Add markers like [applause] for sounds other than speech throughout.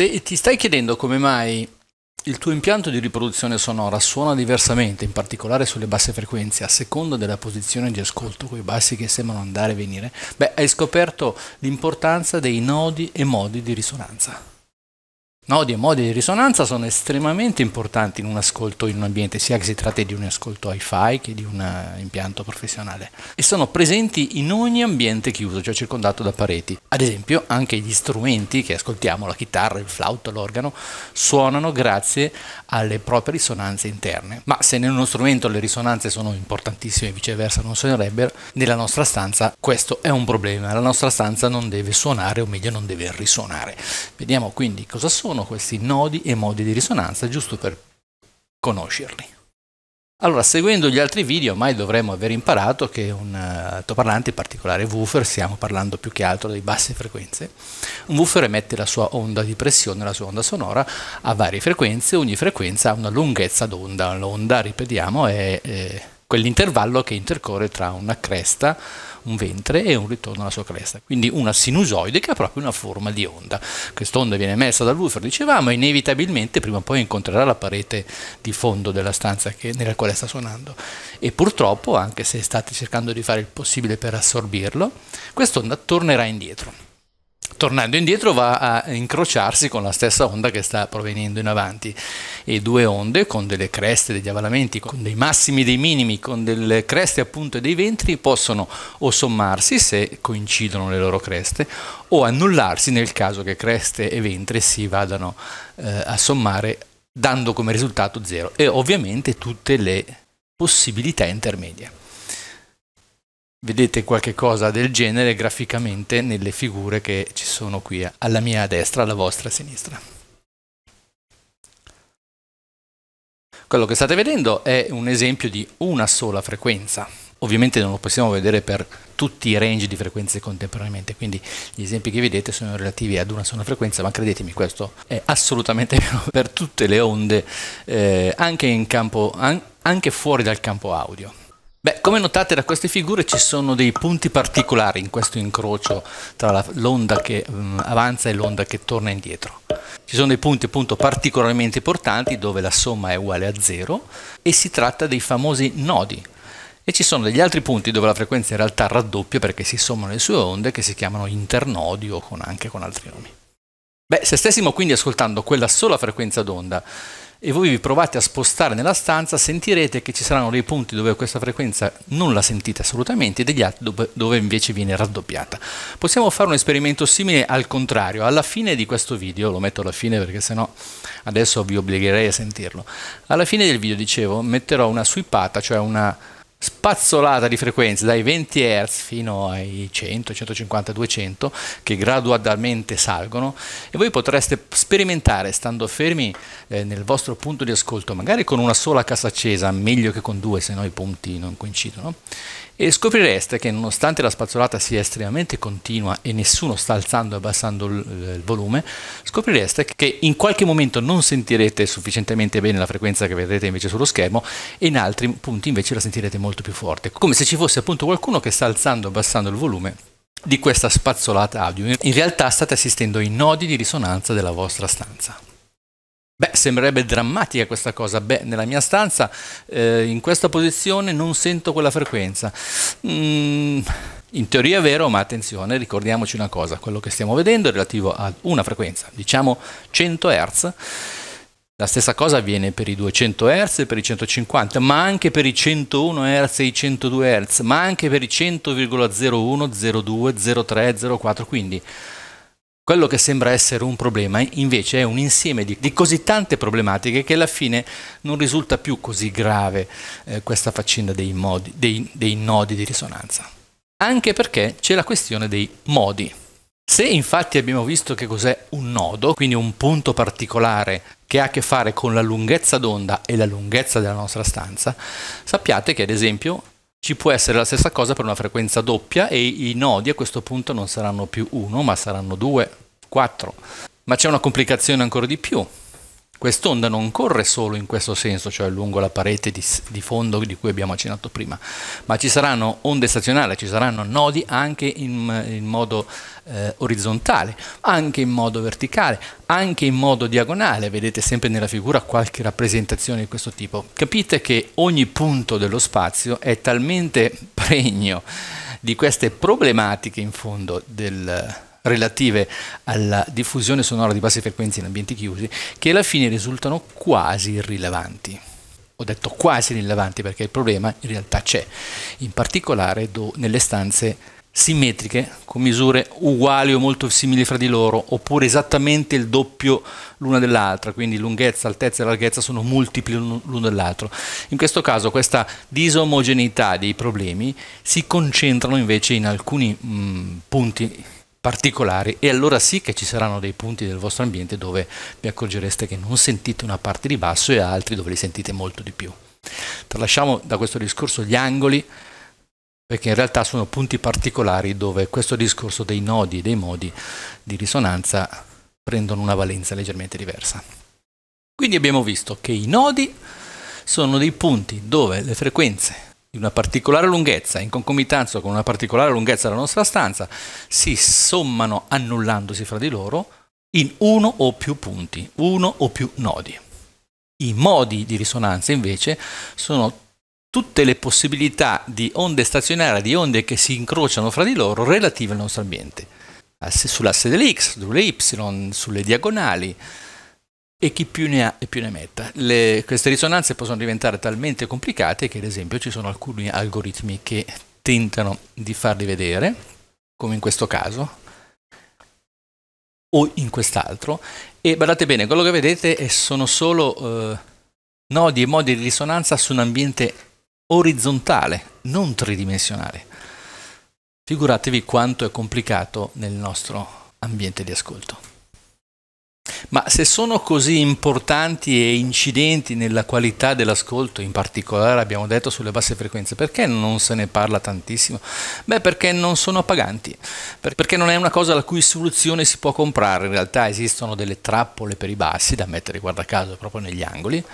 Se ti stai chiedendo come mai il tuo impianto di riproduzione sonora suona diversamente, in particolare sulle basse frequenze, a seconda della posizione di ascolto, quei bassi che sembrano andare e venire, beh, hai scoperto l'importanza dei nodi e modi di risonanza. Nodi e modi di risonanza sono estremamente importanti in un ascolto in un ambiente, sia che si tratti di un ascolto hi-fi che di un eh, impianto professionale, e sono presenti in ogni ambiente chiuso, cioè circondato da pareti. Ad esempio, anche gli strumenti che ascoltiamo, la chitarra, il flauto, l'organo, suonano grazie alle proprie risonanze interne. Ma se in uno strumento le risonanze sono importantissime e viceversa non suonerebbero, nella nostra stanza questo è un problema. La nostra stanza non deve suonare, o meglio, non deve risuonare. Vediamo quindi cosa sono sono questi nodi e modi di risonanza, giusto per conoscerli. Allora, seguendo gli altri video, ormai dovremmo aver imparato che un altoparlante, eh, in particolare woofer, stiamo parlando più che altro di basse frequenze, un woofer emette la sua onda di pressione, la sua onda sonora, a varie frequenze, ogni frequenza ha una lunghezza d'onda. L'onda, ripetiamo, è eh, quell'intervallo che intercorre tra una cresta, un ventre e un ritorno alla sua cresta, quindi una sinusoide che ha proprio una forma di onda. Quest'onda viene emessa woofer, dicevamo, e inevitabilmente prima o poi incontrerà la parete di fondo della stanza che, nella quale sta suonando. E purtroppo, anche se state cercando di fare il possibile per assorbirlo, quest'onda tornerà indietro tornando indietro va a incrociarsi con la stessa onda che sta provenendo in avanti e due onde con delle creste, degli avvalamenti, con dei massimi dei minimi, con delle creste appunto e dei ventri possono o sommarsi se coincidono le loro creste o annullarsi nel caso che creste e ventri si vadano eh, a sommare dando come risultato zero e ovviamente tutte le possibilità intermedie vedete qualche cosa del genere graficamente nelle figure che ci sono qui alla mia destra, alla vostra sinistra. Quello che state vedendo è un esempio di una sola frequenza. Ovviamente non lo possiamo vedere per tutti i range di frequenze contemporaneamente, quindi gli esempi che vedete sono relativi ad una sola frequenza, ma credetemi questo è assolutamente vero [laughs] per tutte le onde, eh, anche, campo, an anche fuori dal campo audio. Beh, come notate da queste figure ci sono dei punti particolari in questo incrocio tra l'onda che um, avanza e l'onda che torna indietro. Ci sono dei punti appunto particolarmente importanti dove la somma è uguale a zero e si tratta dei famosi nodi. E ci sono degli altri punti dove la frequenza in realtà raddoppia perché si sommano le sue onde che si chiamano internodi o con anche con altri nomi. Beh, se stessimo quindi ascoltando quella sola frequenza d'onda e voi vi provate a spostare nella stanza, sentirete che ci saranno dei punti dove questa frequenza non la sentite assolutamente e degli altri dove invece viene raddoppiata. Possiamo fare un esperimento simile al contrario, alla fine di questo video, lo metto alla fine perché sennò adesso vi obbligherei a sentirlo, alla fine del video dicevo metterò una sweepata, cioè una spazzolata di frequenze dai 20 Hz fino ai 100, 150, 200 che gradualmente salgono e voi potreste sperimentare stando fermi eh, nel vostro punto di ascolto, magari con una sola cassa accesa, meglio che con due se no i punti non coincidono, e scoprireste che nonostante la spazzolata sia estremamente continua e nessuno sta alzando e abbassando il eh, volume, scoprireste che in qualche momento non sentirete sufficientemente bene la frequenza che vedrete invece sullo schermo e in altri punti invece la sentirete molto più più forte, come se ci fosse appunto qualcuno che sta alzando o abbassando il volume di questa spazzolata audio. In realtà state assistendo ai nodi di risonanza della vostra stanza. Beh, sembrerebbe drammatica questa cosa. Beh, nella mia stanza, eh, in questa posizione, non sento quella frequenza. Mm, in teoria è vero, ma attenzione, ricordiamoci una cosa. Quello che stiamo vedendo è relativo a una frequenza, diciamo 100 Hz la stessa cosa avviene per i 200 Hz, e per i 150, ma anche per i 101 Hz e i 102 Hz, ma anche per i 100,01, 02, 03, 04. Quindi quello che sembra essere un problema invece è un insieme di, di così tante problematiche che alla fine non risulta più così grave eh, questa faccenda dei, modi, dei, dei nodi di risonanza. Anche perché c'è la questione dei modi. Se infatti abbiamo visto che cos'è un nodo, quindi un punto particolare che ha a che fare con la lunghezza d'onda e la lunghezza della nostra stanza, sappiate che ad esempio ci può essere la stessa cosa per una frequenza doppia e i nodi a questo punto non saranno più 1 ma saranno 2, 4. Ma c'è una complicazione ancora di più, Quest'onda non corre solo in questo senso, cioè lungo la parete di, di fondo di cui abbiamo accennato prima, ma ci saranno onde stazionali, ci saranno nodi anche in, in modo eh, orizzontale, anche in modo verticale, anche in modo diagonale. Vedete sempre nella figura qualche rappresentazione di questo tipo. Capite che ogni punto dello spazio è talmente pregno di queste problematiche in fondo del relative alla diffusione sonora di basse frequenze in ambienti chiusi che alla fine risultano quasi irrilevanti. Ho detto quasi irrilevanti perché il problema in realtà c'è, in particolare do, nelle stanze simmetriche con misure uguali o molto simili fra di loro oppure esattamente il doppio l'una dell'altra, quindi lunghezza, altezza e larghezza sono multipli l'uno dell'altro. In questo caso questa disomogeneità dei problemi si concentrano invece in alcuni mh, punti particolari e allora sì che ci saranno dei punti del vostro ambiente dove vi accorgereste che non sentite una parte di basso e altri dove li sentite molto di più. Tralasciamo da questo discorso gli angoli perché in realtà sono punti particolari dove questo discorso dei nodi e dei modi di risonanza prendono una valenza leggermente diversa. Quindi abbiamo visto che i nodi sono dei punti dove le frequenze di una particolare lunghezza, in concomitanza con una particolare lunghezza della nostra stanza, si sommano annullandosi fra di loro in uno o più punti, uno o più nodi. I modi di risonanza invece sono tutte le possibilità di onde stazionarie, di onde che si incrociano fra di loro relative al nostro ambiente, sull'asse dell'x, sulle y, sulle diagonali, e chi più ne ha e più ne metta. Le, queste risonanze possono diventare talmente complicate che ad esempio ci sono alcuni algoritmi che tentano di farli vedere, come in questo caso, o in quest'altro, e guardate bene, quello che vedete sono solo eh, nodi e modi di risonanza su un ambiente orizzontale, non tridimensionale. Figuratevi quanto è complicato nel nostro ambiente di ascolto. Ma se sono così importanti e incidenti nella qualità dell'ascolto, in particolare abbiamo detto sulle basse frequenze, perché non se ne parla tantissimo? Beh, perché non sono paganti, perché non è una cosa la cui soluzione si può comprare. In realtà esistono delle trappole per i bassi da mettere, guarda caso, proprio negli angoli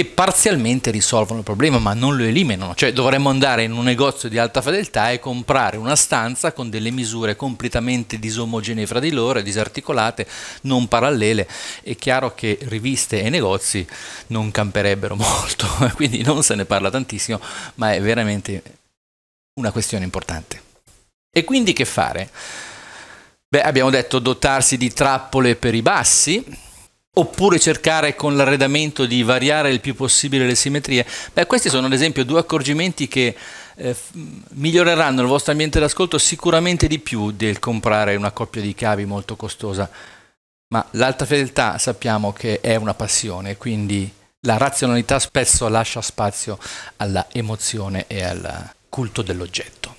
che parzialmente risolvono il problema ma non lo eliminano, cioè dovremmo andare in un negozio di alta fedeltà e comprare una stanza con delle misure completamente disomogenee fra di loro, disarticolate, non parallele, è chiaro che riviste e negozi non camperebbero [laughs] molto, quindi non se ne parla tantissimo, ma è veramente una questione importante. E quindi che fare? Beh, abbiamo detto dotarsi di trappole per i bassi, oppure cercare con l'arredamento di variare il più possibile le simmetrie. Beh, questi sono ad esempio due accorgimenti che eh, miglioreranno il vostro ambiente d'ascolto sicuramente di più del comprare una coppia di cavi molto costosa. Ma l'alta fedeltà sappiamo che è una passione, quindi la razionalità spesso lascia spazio alla emozione e al culto dell'oggetto.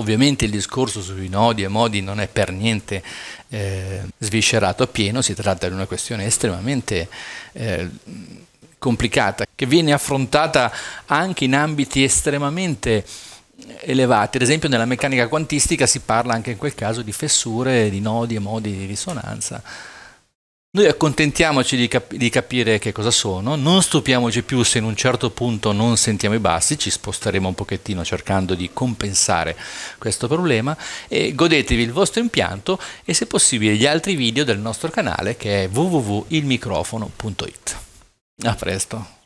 Ovviamente il discorso sui nodi e modi non è per niente eh, sviscerato appieno, si tratta di una questione estremamente eh, complicata che viene affrontata anche in ambiti estremamente elevati. Ad esempio nella meccanica quantistica si parla anche in quel caso di fessure, di nodi e modi di risonanza. Noi accontentiamoci di, cap- di, capire che cosa sono, non stupiamoci più se in un certo punto non sentiamo i bassi, ci sposteremo un pochettino cercando di compensare questo problema e godetevi il vostro impianto e se possibile gli altri video del nostro canale che è www.ilmicrofono.it. A presto!